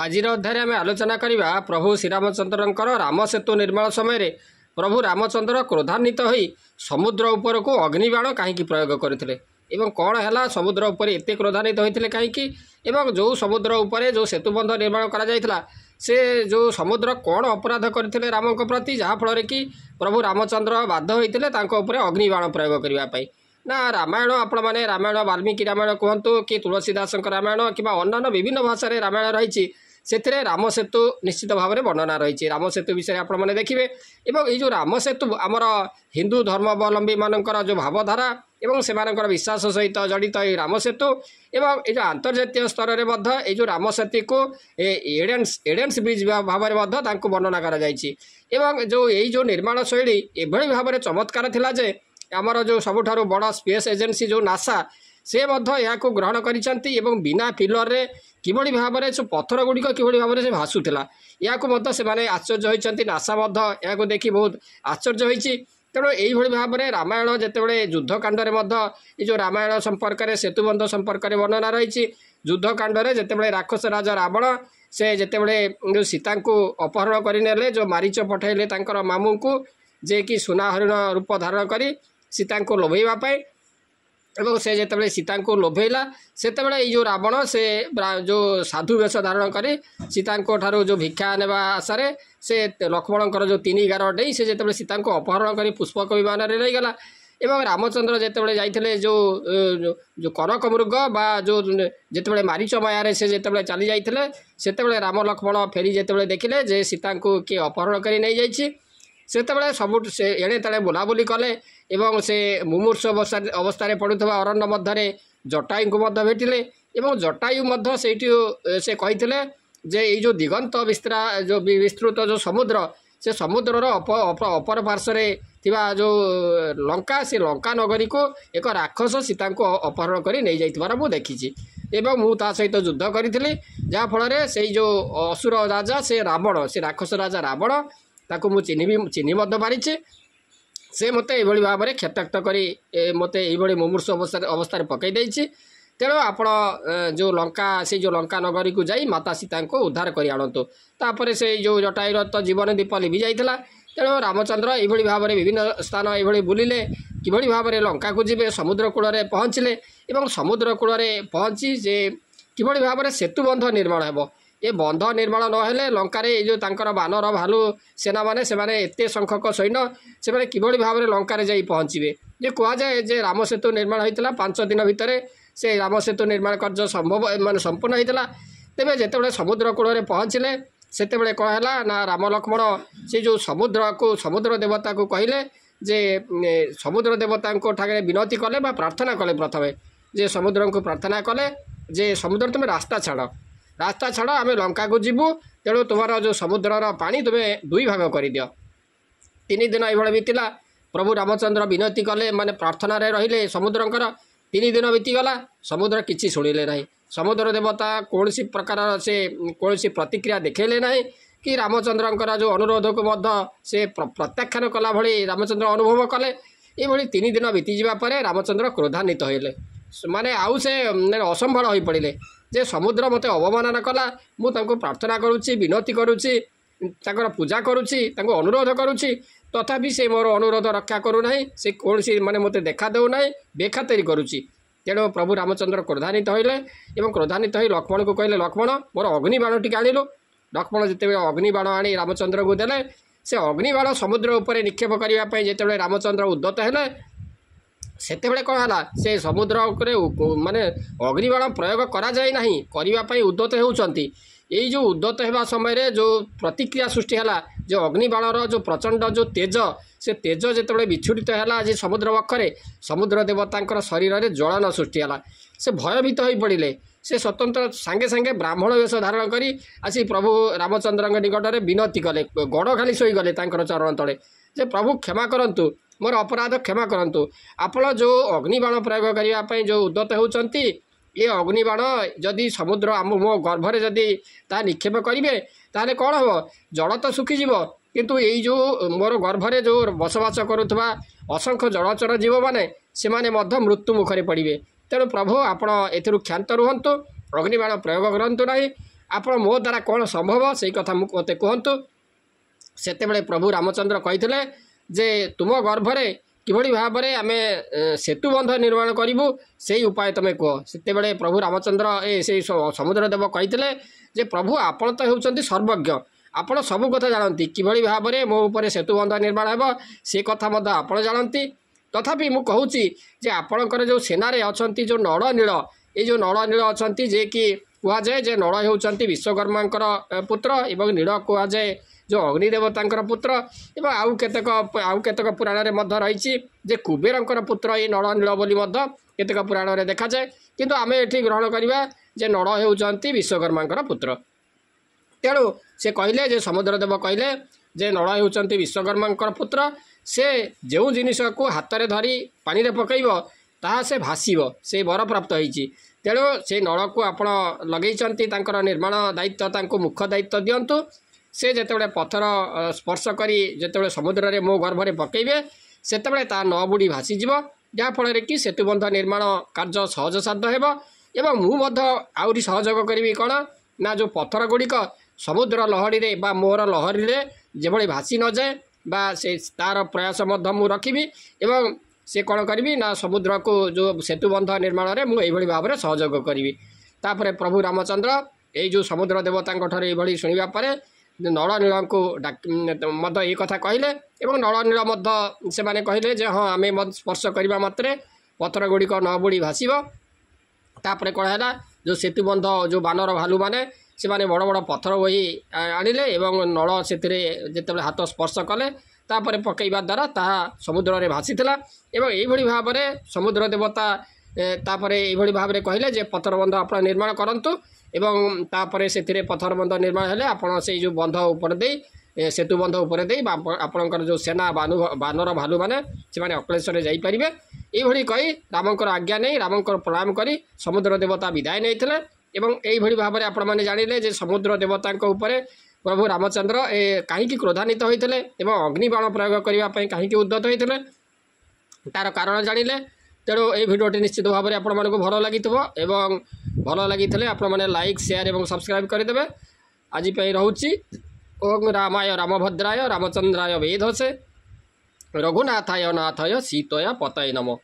ଆଜିର ଅଧ୍ୟାୟରେ ଆମେ ଆଲୋଚନା କରିବା ପ୍ରଭୁ ଶ୍ରୀରାମଚନ୍ଦ୍ରଙ୍କର ରାମସେତୁ ନିର୍ମାଣ ସମୟରେ ପ୍ରଭୁ ରାମଚନ୍ଦ୍ର କ୍ରୋଧାନ୍ୱିତ ହୋଇ ସମୁଦ୍ର ଉପରକୁ ଅଗ୍ନିବାଣ କାହିଁକି ପ୍ରୟୋଗ କରିଥିଲେ ଏବଂ କ'ଣ ହେଲା ସମୁଦ୍ର ଉପରେ ଏତେ କ୍ରୋଧାନ୍ୱିତ ହୋଇଥିଲେ କାହିଁକି ଏବଂ ଯେଉଁ ସମୁଦ୍ର ଉପରେ ଯେଉଁ ସେତୁବନ୍ଧ ନିର୍ମାଣ କରାଯାଇଥିଲା ସେ ଯେଉଁ ସମୁଦ୍ର କ'ଣ ଅପରାଧ କରିଥିଲେ ରାମଙ୍କ ପ୍ରତି ଯାହାଫଳରେ କି ପ୍ରଭୁ ରାମଚନ୍ଦ୍ର ବାଧ୍ୟ ହୋଇଥିଲେ ତାଙ୍କ ଉପରେ ଅଗ୍ନିବାଣ ପ୍ରୟୋଗ କରିବା ପାଇଁ ନା ରାମାୟଣ ଆପଣମାନେ ରାମାୟଣ ବାଲ୍ମୀକି ରାମାୟଣ କୁହନ୍ତୁ କି ତୁଳସୀଦାସଙ୍କ ରାମାୟଣ କିମ୍ବା ଅନ୍ୟାନ୍ୟ ବିଭିନ୍ନ ଭାଷାରେ ରାମାୟଣ ରହିଛି ସେଥିରେ ରାମସେତୁ ନିଶ୍ଚିତ ଭାବରେ ବର୍ଣ୍ଣନା ରହିଛି ରାମସେତୁ ବିଷୟରେ ଆପଣମାନେ ଦେଖିବେ ଏବଂ ଏଇ ଯେଉଁ ରାମସେତୁ ଆମର ହିନ୍ଦୁ ଧର୍ମାବଲମ୍ବୀମାନଙ୍କର ଯେଉଁ ଭାବଧାରା ଏବଂ ସେମାନଙ୍କର ବିଶ୍ୱାସ ସହିତ ଜଡ଼ିତ ଏଇ ରାମସେତୁ ଏବଂ ଏଇ ଯେଉଁ ଆନ୍ତର୍ଜାତୀୟ ସ୍ତରରେ ମଧ୍ୟ ଏଇ ଯେଉଁ ରାମସେତୁକୁ ଏଡେନ୍ସ ଏଡେନ୍ସ ବ୍ରିଜ୍ ଭାବରେ ମଧ୍ୟ ତାଙ୍କୁ ବର୍ଣ୍ଣନା କରାଯାଇଛି ଏବଂ ଯେଉଁ ଏଇ ଯେଉଁ ନିର୍ମାଣ ଶୈଳୀ ଏଭଳି ଭାବରେ ଚମତ୍କାର ଥିଲା ଯେ ଆମର ଯେଉଁ ସବୁଠାରୁ ବଡ଼ ସ୍ପେସ୍ ଏଜେନ୍ସି ଯେଉଁ ନାସା ସେ ମଧ୍ୟ ଏହାକୁ ଗ୍ରହଣ କରିଛନ୍ତି ଏବଂ ବିନା ପିଲରରେ কিভাবে ভাবে সে পথর গুড়ি কিভাবে ভাবে সে ভাসুলা ইয়াকু সে আশ্চর্য হয়েছেন নাসা এখন দেখি বহুত আশ্চর্য হয়েছে ତେଣୁ ଏଇଭଳି ଭାବରେ ରାମାୟଣ ଯେତେବେଳେ ଯୁଦ୍ଧକାଣ୍ଡରେ ମଧ୍ୟ ଏ ଯେଉଁ ରାମାୟଣ ସମ୍ପର୍କରେ ସେତୁବନ୍ଧ ସମ୍ପର୍କରେ ବର୍ଣ୍ଣନା ରହିଛି ଯୁଦ୍ଧକାଣ୍ଡରେ ଯେତେବେଳେ ରାକ୍ଷସ ରାଜା ରାବଣ ସେ ଯେତେବେଳେ ଯେଉଁ ସୀତାଙ୍କୁ ଅପହରଣ କରିନେଲେ ଯେଉଁ ମାରିଚ ପଠାଇଲେ ତାଙ୍କର ମାମୁଙ୍କୁ ଯିଏକି ସୁନା ହରିଣ ରୂପ ଧାରଣ କରି ସୀତାଙ୍କୁ ଲୋଭେଇବା ପାଇଁ ଏବଂ ସେ ଯେତେବେଳେ ସୀତାଙ୍କୁ ଲୋଭେଇଲା ସେତେବେଳେ ଏଇ ଯେଉଁ ରାବଣ ସେ ଯେଉଁ ସାଧୁ ବେଶ ଧାରଣ କରି ସୀତାଙ୍କ ଠାରୁ ଯେଉଁ ଭିକ୍ଷା ନେବା ଆଶାରେ ସେ ଲକ୍ଷ୍ମଣଙ୍କର ଯେଉଁ ତିନି ଗାର ଡେଇଁ ସେ ଯେତେବେଳେ ସୀତାଙ୍କୁ ଅପହରଣ କରି ପୁଷ୍ପକ ବିମାନରେ ନେଇଗଲା ଏବଂ ରାମଚନ୍ଦ୍ର ଯେତେବେଳେ ଯାଇଥିଲେ ଯେଉଁ ଯେଉଁ କନକ ମୃଗ ବା ଯେଉଁ ଯେତେବେଳେ ମାରିଚ ମାୟାରେ ସେ ଯେତେବେଳେ ଚାଲି ଯାଇଥିଲେ ସେତେବେଳେ ରାମ ଲକ୍ଷ୍ମଣ ଫେରି ଯେତେବେଳେ ଦେଖିଲେ ଯେ ସୀତାଙ୍କୁ କିଏ ଅପହରଣ କରି ନେଇଯାଇଛି ସେତେବେଳେ ସବୁଠୁ ସେ ଏଣେ ତେଣେ ବୁଲାବୁଲି କଲେ ଏବଂ ସେ ମୁମୂର୍ଷ ଅବସ୍ଥାରେ ପଡ଼ୁଥିବା ଅରଣ୍ୟ ମଧ୍ୟରେ ଜଟାୟୁଙ୍କୁ ମଧ୍ୟ ଭେଟିଲେ ଏବଂ ଜଟାୟୁ ମଧ୍ୟ ସେଇଠି ସେ କହିଥିଲେ ଯେ ଏଇ ଯେଉଁ ଦିଗନ୍ତ ବିସ୍ତ୍ରା ଯେଉଁ ବିସ୍ତୃତ ଯେଉଁ ସମୁଦ୍ର ସେ ସମୁଦ୍ରର ଅପର ପାର୍ଶ୍ୱରେ ଥିବା ଯେଉଁ ଲଙ୍କା ସେ ଲଙ୍କା ନଗରୀକୁ ଏକ ରାକ୍ଷସ ସୀତାଙ୍କୁ ଅପହରଣ କରି ନେଇଯାଇଥିବାର ମୁଁ ଦେଖିଛି ଏବଂ ମୁଁ ତା ସହିତ ଯୁଦ୍ଧ କରିଥିଲି ଯାହାଫଳରେ ସେଇ ଯେଉଁ ଅସୁର ରାଜା ସେ ରାବଣ ସେ ରାକ୍ଷସ ରାଜା ରାବଣ ତାକୁ ମୁଁ ଚିହ୍ନି ଚିହ୍ନି ମଧ୍ୟ ପାରିଛି ସେ ମୋତେ ଏଇଭଳି ଭାବରେ କ୍ଷତାକ୍ତ କରି ମୋତେ ଏଇଭଳି ମୁମୂର୍ଷ ଅବସ୍ଥାରେ ଅବସ୍ଥାରେ ପକାଇ ଦେଇଛି ତେଣୁ ଆପଣ ଯେଉଁ ଲଙ୍କା ସେଇ ଯେଉଁ ଲଙ୍କା ନଗରୀକୁ ଯାଇ ମାତା ସୀତାଙ୍କୁ ଉଦ୍ଧାର କରି ଆଣନ୍ତୁ ତାପରେ ସେଇ ଯେଉଁ ଜଟାୟୁର ତ ଜୀବନ ଦୀପ ଲିଭି ଯାଇଥିଲା ତେଣୁ ରାମଚନ୍ଦ୍ର ଏଇଭଳି ଭାବରେ ବିଭିନ୍ନ ସ୍ଥାନ ଏଇଭଳି ବୁଲିଲେ କିଭଳି ଭାବରେ ଲଙ୍କାକୁ ଯିବେ ସମୁଦ୍ର କୂଳରେ ପହଞ୍ଚିଲେ ଏବଂ ସମୁଦ୍ର କୂଳରେ ପହଞ୍ଚି ଯେ କିଭଳି ଭାବରେ ସେତୁବନ୍ଧ ନିର୍ମାଣ ହେବ ଏ ବନ୍ଧ ନିର୍ମାଣ ନହେଲେ ଲଙ୍କାରେ ଏ ଯେଉଁ ତାଙ୍କର ବାନର ଭାଲୁ ସେନାମାନେ ସେମାନେ ଏତେ ସଂଖ୍ୟକ ସୈନ୍ୟ ସେମାନେ କିଭଳି ଭାବରେ ଲଙ୍କାରେ ଯାଇ ପହଞ୍ଚିବେ ଯେ କୁହାଯାଏ ଯେ ରାମସେତୁ ନିର୍ମାଣ ହୋଇଥିଲା ପାଞ୍ଚ ଦିନ ଭିତରେ ସେ ରାମସେତୁ ନିର୍ମାଣ କାର୍ଯ୍ୟ ସମ୍ଭବ ମାନେ ସମ୍ପୂର୍ଣ୍ଣ ହୋଇଥିଲା ତେବେ ଯେତେବେଳେ ସମୁଦ୍ର କୂଳରେ ପହଞ୍ଚିଲେ ସେତେବେଳେ କ'ଣ ହେଲା ନା ରାମ ଲକ୍ଷ୍ମଣ ସେ ଯେଉଁ ସମୁଦ୍ରକୁ ସମୁଦ୍ର ଦେବତାକୁ କହିଲେ ଯେ ସମୁଦ୍ର ଦେବତାଙ୍କ ଠାରେ ବିନତି କଲେ ବା ପ୍ରାର୍ଥନା କଲେ ପ୍ରଥମେ ଯେ ସମୁଦ୍ରଙ୍କୁ ପ୍ରାର୍ଥନା କଲେ ଯେ ସମୁଦ୍ର ତୁମେ ରାସ୍ତା ଛାଡ଼ ରାସ୍ତା ଛଡ଼ା ଆମେ ଲଙ୍କାକୁ ଯିବୁ ତେଣୁ ତୁମର ଯେଉଁ ସମୁଦ୍ରର ପାଣି ତୁମେ ଦୁଇ ଭାଗ କରିଦିଅ ତିନି ଦିନ ଏଇଭଳି ବିତିଲା ପ୍ରଭୁ ରାମଚନ୍ଦ୍ର ବିନତି କଲେ ମାନେ ପ୍ରାର୍ଥନାରେ ରହିଲେ ସମୁଦ୍ରଙ୍କର ତିନି ଦିନ ବିତିଗଲା ସମୁଦ୍ର କିଛି ଶୁଣିଲେ ନାହିଁ ସମୁଦ୍ର ଦେବତା କୌଣସି ପ୍ରକାରର ସେ କୌଣସି ପ୍ରତିକ୍ରିୟା ଦେଖାଇଲେ ନାହିଁ କି ରାମଚନ୍ଦ୍ରଙ୍କର ଯେଉଁ ଅନୁରୋଧକୁ ମଧ୍ୟ ସେ ପ୍ରତ୍ୟାଖ୍ୟାନ କଲା ଭଳି ରାମଚନ୍ଦ୍ର ଅନୁଭବ କଲେ ଏଭଳି ତିନି ଦିନ ବିତିଯିବା ପରେ ରାମଚନ୍ଦ୍ର କ୍ରୋଧାନ୍ୱିତ ହେଲେ ମାନେ ଆଉ ସେ ଅସମ୍ଭଳ ହୋଇପଡ଼ିଲେ ଯେ ସମୁଦ୍ର ମୋତେ ଅବମାନନା କଲା ମୁଁ ତାଙ୍କୁ ପ୍ରାର୍ଥନା କରୁଛି ବିନତି କରୁଛି ତାଙ୍କର ପୂଜା କରୁଛି ତାଙ୍କୁ ଅନୁରୋଧ କରୁଛି ତଥାପି ସେ ମୋର ଅନୁରୋଧ ରକ୍ଷା କରୁନାହିଁ ସେ କୌଣସି ମାନେ ମୋତେ ଦେଖା ଦେଉନାହିଁ ବେଖାତେରି କରୁଛି ତେଣୁ ପ୍ରଭୁ ରାମଚନ୍ଦ୍ର କ୍ରୋଧାନ୍ୱିତ ହେଲେ ଏବଂ କ୍ରୋଧାନ୍ୱିତ ହୋଇ ଲକ୍ଷ୍ମଣଙ୍କୁ କହିଲେ ଲକ୍ଷ୍ମଣ ମୋର ଅଗ୍ନିବାଣ ଟିକେ ଆଣିଲୁ ଲକ୍ଷ୍ମଣ ଯେତେବେଳେ ଅଗ୍ନିବାଣ ଆଣି ରାମଚନ୍ଦ୍ରଙ୍କୁ ଦେଲେ ସେ ଅଗ୍ନିବାଣ ସମୁଦ୍ର ଉପରେ ନିକ୍ଷେପ କରିବା ପାଇଁ ଯେତେବେଳେ ରାମଚନ୍ଦ୍ର ଉଦ୍ଧତ ହେଲେ ସେତେବେଳେ କ'ଣ ହେଲା ସେ ସମୁଦ୍ର ଉପରେ ମାନେ ଅଗ୍ନିବାଣ ପ୍ରୟୋଗ କରାଯାଇନାହିଁ କରିବା ପାଇଁ ଉଦ୍ଧତ ହେଉଛନ୍ତି ଏଇ ଯେଉଁ ଉଦ୍ଧତ ହେବା ସମୟରେ ଯେଉଁ ପ୍ରତିକ୍ରିୟା ସୃଷ୍ଟି ହେଲା ଯେ ଅଗ୍ନିବାଣର ଯେଉଁ ପ୍ରଚଣ୍ଡ ଯେଉଁ ତେଜ ସେ ତେଜ ଯେତେବେଳେ ବିଛୁଡ଼ିତ ହେଲା ଆଜି ସମୁଦ୍ର ପାଖରେ ସମୁଦ୍ର ଦେବତାଙ୍କର ଶରୀରରେ ଜ୍ୱଳନ ସୃଷ୍ଟି ହେଲା ସେ ଭୟଭୀତ ହୋଇ ପଡ଼ିଲେ ସେ ସ୍ୱତନ୍ତ୍ର ସାଙ୍ଗେ ସାଙ୍ଗେ ବ୍ରାହ୍ମଣ ବେଶ ଧାରଣ କରି ଆସି ପ୍ରଭୁ ରାମଚନ୍ଦ୍ରଙ୍କ ନିକଟରେ ବିନତି କଲେ ଗଡ଼ ଖାଲି ଶୋଇଗଲେ ତାଙ୍କର ଚରଣ ତଳେ ଯେ ପ୍ରଭୁ କ୍ଷମା କରନ୍ତୁ ମୋର ଅପରାଧ କ୍ଷମା କରନ୍ତୁ ଆପଣ ଯେଉଁ ଅଗ୍ନିବାଣ ପ୍ରୟୋଗ କରିବା ପାଇଁ ଯେଉଁ ଉଦ୍ଧତ ହେଉଛନ୍ତି ଏ ଅଗ୍ନିବାଣ ଯଦି ସମୁଦ୍ର ଆମ ମୋ ଗର୍ଭରେ ଯଦି ତାହା ନିକ୍ଷେପ କରିବେ ତାହେଲେ କ'ଣ ହେବ ଜଳ ତ ଶୁଖିଯିବ କିନ୍ତୁ ଏଇ ଯେଉଁ ମୋର ଗର୍ଭରେ ଯେଉଁ ବସବାସ କରୁଥିବା ଅସଂଖ୍ୟ ଜଳଚର ଜୀବମାନେ ସେମାନେ ମଧ୍ୟ ମୃତ୍ୟୁମୁଖରେ ପଡ଼ିବେ ତେଣୁ ପ୍ରଭୁ ଆପଣ ଏଥିରୁ କ୍ଷାନ୍ତ ରୁହନ୍ତୁ ଅଗ୍ନିବାଣ ପ୍ରୟୋଗ କରନ୍ତୁ ନାହିଁ ଆପଣ ମୋ ଦ୍ୱାରା କ'ଣ ସମ୍ଭବ ସେଇ କଥା ମୋତେ କୁହନ୍ତୁ ସେତେବେଳେ ପ୍ରଭୁ ରାମଚନ୍ଦ୍ର କହିଥିଲେ ଯେ ତୁମ ଗର୍ଭରେ କିଭଳି ଭାବରେ ଆମେ ସେତୁବନ୍ଧ ନିର୍ମାଣ କରିବୁ ସେଇ ଉପାୟ ତୁମେ କୁହ ସେତେବେଳେ ପ୍ରଭୁ ରାମଚନ୍ଦ୍ର ଏ ସେଇ ସମୁଦ୍ର ଦେବ କହିଥିଲେ ଯେ ପ୍ରଭୁ ଆପଣ ତ ହେଉଛନ୍ତି ସର୍ବଜ୍ଞ ଆପଣ ସବୁ କଥା ଜାଣନ୍ତି କିଭଳି ଭାବରେ ମୋ ଉପରେ ସେତୁବନ୍ଧ ନିର୍ମାଣ ହେବ ସେ କଥା ମଧ୍ୟ ଆପଣ ଜାଣନ୍ତି ତଥାପି ମୁଁ କହୁଛି ଯେ ଆପଣଙ୍କର ଯେଉଁ ସେନାରେ ଅଛନ୍ତି ଯେଉଁ ନଳ ନୀଳ ଏ ଯେଉଁ ନଳ ନୀଳ ଅଛନ୍ତି ଯିଏକି କୁହାଯାଏ ଯେ ନଳ ହେଉଛନ୍ତି ବିଶ୍ୱକର୍ମାଙ୍କର ପୁତ୍ର ଏବଂ ନୀଳ କୁହାଯାଏ ଯେଉଁ ଅଗ୍ନିଦେବତାଙ୍କର ପୁତ୍ର ଏବଂ ଆଉ କେତେକ ଆଉ କେତେକ ପୁରାଣରେ ମଧ୍ୟ ରହିଛି ଯେ କୁବେରଙ୍କର ପୁତ୍ର ଏଇ ନଳ ନୀଳ ବୋଲି ମଧ୍ୟ କେତେକ ପୁରାଣରେ ଦେଖାଯାଏ କିନ୍ତୁ ଆମେ ଏଠି ଗ୍ରହଣ କରିବା ଯେ ନଳ ହେଉଛନ୍ତି ବିଶ୍ୱକର୍ମାଙ୍କର ପୁତ୍ର ତେଣୁ ସେ କହିଲେ ଯେ ସମୁଦ୍ର ଦେବ କହିଲେ ଯେ ନଳ ହେଉଛନ୍ତି ବିଶ୍ୱକର୍ମାଙ୍କର ପୁତ୍ର ସେ ଯେଉଁ ଜିନିଷକୁ ହାତରେ ଧରି ପାଣିରେ ପକାଇବ ତାହା ସେ ଭାସିବ ସେ ବରପ୍ରାପ୍ତ ହେଇଛି ତେଣୁ ସେ ନଳକୁ ଆପଣ ଲଗେଇଛନ୍ତି ତାଙ୍କର ନିର୍ମାଣ ଦାୟିତ୍ୱ ତାଙ୍କୁ ମୁଖ ଦାୟିତ୍ୱ ଦିଅନ୍ତୁ ସେ ଯେତେବେଳେ ପଥର ସ୍ପର୍ଶ କରି ଯେତେବେଳେ ସମୁଦ୍ରରେ ମୋ ଗର୍ଭରେ ପକାଇବେ ସେତେବେଳେ ତା ନ ବୁଡ଼ି ଭାସିଯିବ ଯାହାଫଳରେ କି ସେତୁବନ୍ଧ ନିର୍ମାଣ କାର୍ଯ୍ୟ ସହଜ ସାଧ୍ୟ ହେବ ଏବଂ ମୁଁ ମଧ୍ୟ ଆହୁରି ସହଯୋଗ କରିବି କ'ଣ ନା ଯେଉଁ ପଥର ଗୁଡ଼ିକ ସମୁଦ୍ର ଲହଡ଼ିରେ ବା ମୋର ଲହରୀରେ ଯେଭଳି ଭାସି ନଯାଏ ବା ସେ ତାର ପ୍ରୟାସ ମଧ୍ୟ ମୁଁ ରଖିବି ଏବଂ ସେ କ'ଣ କରିବି ନା ସମୁଦ୍ରକୁ ଯେଉଁ ସେତୁବନ୍ଧ ନିର୍ମାଣରେ ମୁଁ ଏଇଭଳି ଭାବରେ ସହଯୋଗ କରିବି ତାପରେ ପ୍ରଭୁ ରାମଚନ୍ଦ୍ର ଏଇ ଯେଉଁ ସମୁଦ୍ର ଦେବତାଙ୍କ ଠାରୁ ଏଇଭଳି ଶୁଣିବା ପରେ ନଳନୀଳଙ୍କୁ ମଧ୍ୟ ଏଇ କଥା କହିଲେ ଏବଂ ନଳନୀଳ ମଧ୍ୟ ସେମାନେ କହିଲେ ଯେ ହଁ ଆମେ ସ୍ପର୍ଶ କରିବା ମାତ୍ରେ ପଥର ଗୁଡ଼ିକ ନ ବୁଡ଼ି ଭାସିବ ତାପରେ କ'ଣ ହେଲା ଯେଉଁ ସେତୁବନ୍ଧ ଯେଉଁ ବାନର ଭାଲୁମାନେ ସେମାନେ ବଡ଼ ବଡ଼ ପଥର ବହି ଆଣିଲେ ଏବଂ ନଳ ସେଥିରେ ଯେତେବେଳେ ହାତ ସ୍ପର୍ଶ କଲେ ତାପରେ ପକାଇବା ଦ୍ୱାରା ତାହା ସମୁଦ୍ରରେ ଭାସିଥିଲା ଏବଂ ଏହିଭଳି ଭାବରେ ସମୁଦ୍ର ଦେବତା ତାପରେ ଏଇଭଳି ଭାବରେ କହିଲେ ଯେ ପଥରବନ୍ଧ ଆପଣ ନିର୍ମାଣ କରନ୍ତୁ ଏବଂ ତାପରେ ସେଥିରେ ପଥରବନ୍ଧ ନିର୍ମାଣ ହେଲେ ଆପଣ ସେଇ ଯେଉଁ ବନ୍ଧ ଉପରେ ଦେଇ ସେତୁ ବନ୍ଧ ଉପରେ ଦେଇ ଆପଣଙ୍କର ଯେଉଁ ସେନା ବାନୁ ବାନର ଭାଲୁମାନେ ସେମାନେ ଅକଳେଶ୍ୱରରେ ଯାଇପାରିବେ ଏଇଭଳି କହି ରାମଙ୍କର ଆଜ୍ଞା ନେଇ ରାମଙ୍କର ପ୍ରଣାମ କରି ସମୁଦ୍ର ଦେବତା ବିଦାୟ ନେଇଥିଲେ ଏବଂ ଏଇଭଳି ଭାବରେ ଆପଣମାନେ ଜାଣିଲେ ଯେ ସମୁଦ୍ର ଦେବତାଙ୍କ ଉପରେ ପ୍ରଭୁ ରାମଚନ୍ଦ୍ର ଏ କାହିଁକି କ୍ରୋଧାନ୍ୱିତ ହୋଇଥିଲେ ଏବଂ ଅଗ୍ନିବାଣ ପ୍ରୟୋଗ କରିବା ପାଇଁ କାହିଁକି ଉଦ୍ଧତ ହୋଇଥିଲେ ତା'ର କାରଣ ଜାଣିଲେ ତେଣୁ ଏହି ଭିଡ଼ିଓଟି ନିଶ୍ଚିତ ଭାବରେ ଆପଣମାନଙ୍କୁ ଭଲ ଲାଗିଥିବ ଏବଂ ଭଲ ଲାଗିଥିଲେ ଆପଣମାନେ ଲାଇକ୍ ସେୟାର ଏବଂ ସବସ୍କ୍ରାଇବ୍ କରିଦେବେ ଆଜି ପାଇଁ ରହୁଛି ଓଂ ରାମାୟ ରାମଭଦ୍ରାୟ ରାମଚନ୍ଦ୍ରାୟ ବେଦସେ ରଘୁନାଥାୟ ନାଥୟ ସୀତୟ ପତାୟ ନମ